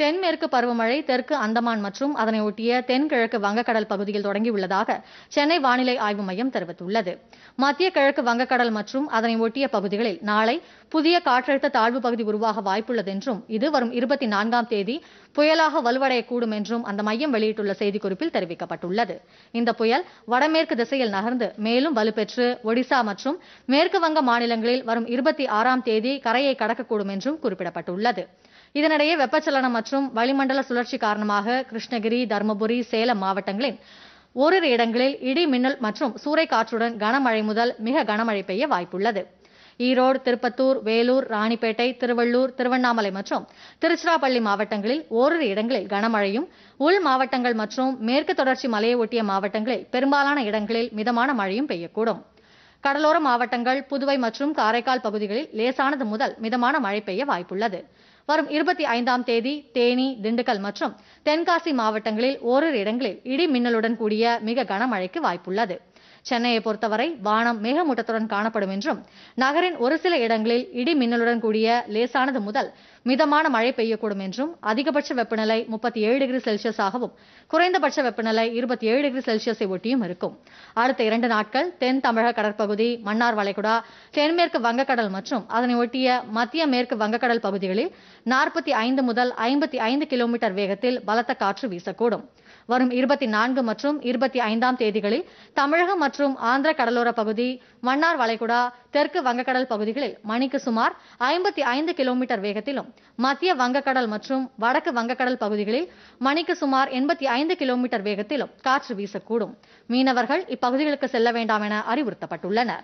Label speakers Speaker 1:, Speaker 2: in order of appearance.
Speaker 1: தென்மேற்கு பருவமழை தெற்கு அந்தமான் மற்றும் அதனை ஒட்டிய தென்கிழக்கு வங்கக்கடல் பகுதியில் தொடங்கியுள்ளதாக சென்னை வானிலை ஆய்வு மையம் தெரிவித்துள்ளது மத்திய கிழக்கு வங்கக்கடல் மற்றும் அதனை ஒட்டிய பகுதிகளில் நாளை புதிய காற்றழுத்த தாழ்வு பகுதி உருவாக வாய்ப்புள்ளது என்றும் இது வரும் இருபத்தி நான்காம் தேதி புயலாக வலுவடையக்கூடும் என்றும் அந்த மையம் வெளியிட்டுள்ள செய்திக்குறிப்பில் தெரிவிக்கப்பட்டுள்ளது இந்த புயல் வடமேற்கு திசையில் நகர்ந்து மேலும் வலுப்பெற்று ஒடிசா மற்றும் மேற்கு வங்க மாநிலங்களில் வரும் இருபத்தி ஆறாம் தேதி கரையை கடக்கக்கூடும் என்றும் குறிப்பிடப்பட்டுள்ளது இதனிடையே வெப்பச்சலனம் மற்றும் வளிமண்டல சுழற்சி காரணமாக கிருஷ்ணகிரி தருமபுரி சேலம் மாவட்டங்களின் ஓரிரு இடங்களில் இடி மின்னல் மற்றும் சூறைக்காற்றுடன் கனமழை முதல் மிக கனமழை பெய்ய வாய்ப்புள்ளது ஈரோடு திருப்பத்தூர் வேலூர் ராணிப்பேட்டை திருவள்ளூர் திருவண்ணாமலை மற்றும் திருச்சிராப்பள்ளி மாவட்டங்களில் ஓரிரு இடங்களில் கனமழையும் உள் மாவட்டங்கள் மற்றும் மேற்கு தொடர்ச்சி மலையை ஒட்டிய மாவட்டங்களில் பெரும்பாலான இடங்களில் மிதமான மழையும் பெய்யக்கூடும் கடலோர மாவட்டங்கள் புதுவை மற்றும் காரைக்கால் பகுதிகளில் லேசானது முதல் மிதமான மழை பெய்ய வாய்ப்புள்ளது வரும் இருபத்தி ஐந்தாம் தேதி தேனி திண்டுக்கல் மற்றும் தென்காசி மாவட்டங்களில் ஓரிரு இடங்களில் இடி மின்னலுடன் கூடிய மிக கனமழைக்கு வாய்ப்புள்ளது சென்னையை பொறுத்தவரை வானம் மேகமூட்டத்துடன் காணப்படும் என்றும் நகரின் ஒரு சில இடங்களில் இடி மின்னலுடன் கூடிய லேசானது முதல் மிதமான மழை பெய்யக்கூடும் என்றும் அதிகபட்ச வெப்பநிலை முப்பத்தி ஏழு டிகிரி செல்சியஸாகவும் குறைந்தபட்ச வெப்பநிலை இருபத்தி ஏழு டிகிரி செல்சியஸை ஒட்டியும் இருக்கும் அடுத்த இரண்டு நாட்கள் தென் தமிழக கடற்பகுதி மன்னார் வளைகுடா தென்மேற்கு வங்கக்கடல் மற்றும் அதனை ஒட்டிய மத்திய மேற்கு வங்கக்கடல் பகுதிகளில் நாற்பத்தி ஐந்து முதல் ஐம்பத்தி ஐந்து கிலோமீட்டர் வேகத்தில் பலத்த காற்று வீசக்கூடும் வரும் இருபத்தி நான்கு மற்றும் இருபத்தி ஐந்தாம் தேதிகளில் தமிழகம் மற்றும் ஆந்திர கடலோர பகுதி மன்னார் வளைகுடா தெற்கு வங்கக்கடல் பகுதிகளில் மணிக்கு சுமார் ஐம்பத்தி ஐந்து கிலோமீட்டர் வேகத்திலும் மத்திய வங்கக்கடல் மற்றும் வடக்கு வங்கக்கடல் பகுதிகளில் மணிக்கு சுமார் எண்பத்தி ஐந்து கிலோமீட்டர் வேகத்திலும் காற்று வீசக்கூடும் மீனவர்கள் இப்பகுதிகளுக்கு செல்ல வேண்டாம் என அறிவுறுத்தப்பட்டுள்ளனா்